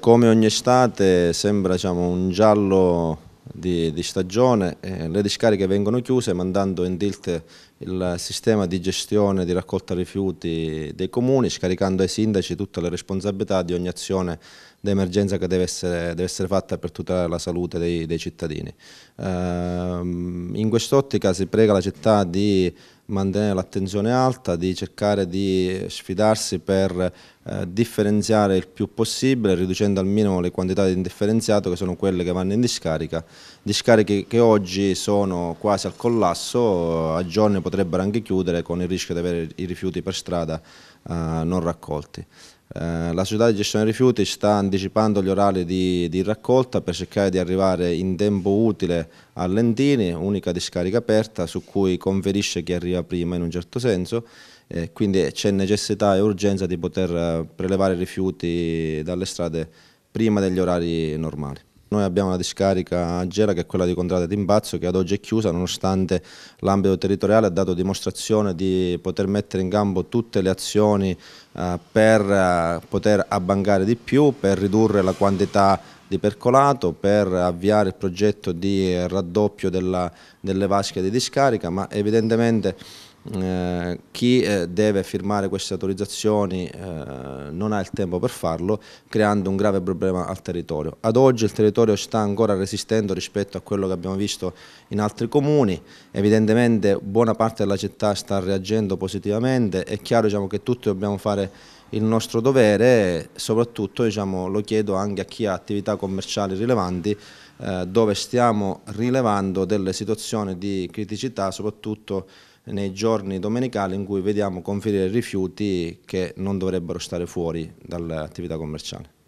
Come ogni estate sembra diciamo, un giallo di, di stagione, eh, le discariche vengono chiuse mandando in tilt il sistema di gestione di raccolta rifiuti dei comuni, scaricando ai sindaci tutte le responsabilità di ogni azione d'emergenza che deve essere, deve essere, fatta per tutelare la salute dei, dei cittadini. Eh, in quest'ottica si prega la città di mantenere l'attenzione alta, di cercare di sfidarsi per eh, differenziare il più possibile, riducendo al minimo le quantità di indifferenziato che sono quelle che vanno in discarica. Discariche che oggi sono quasi al collasso, a giorni potrebbero anche chiudere con il rischio di avere i rifiuti per strada eh, non raccolti. Eh, la società di gestione dei rifiuti sta anticipando gli orari di, di raccolta per cercare di arrivare in tempo utile a Lentini, unica discarica aperta su cui conferisce chi arriva prima in un certo senso, eh, quindi c'è necessità e urgenza di poter eh, prelevare i rifiuti dalle strade prima degli orari normali. Noi abbiamo la discarica a Gela che è quella di Contrada Timbazzo che ad oggi è chiusa nonostante l'ambito territoriale ha dato dimostrazione di poter mettere in campo tutte le azioni eh, per eh, poter abbancare di più, per ridurre la quantità di percolato per avviare il progetto di raddoppio della, delle vasche di discarica ma evidentemente eh, chi eh, deve firmare queste autorizzazioni eh, non ha il tempo per farlo, creando un grave problema al territorio. Ad oggi il territorio sta ancora resistendo rispetto a quello che abbiamo visto in altri comuni, evidentemente buona parte della città sta reagendo positivamente, è chiaro diciamo, che tutti dobbiamo fare il nostro dovere, soprattutto diciamo, lo chiedo anche a chi ha attività commerciali rilevanti, eh, dove stiamo rilevando delle situazioni di criticità, soprattutto nei giorni domenicali in cui vediamo conferire rifiuti che non dovrebbero stare fuori dall'attività commerciale.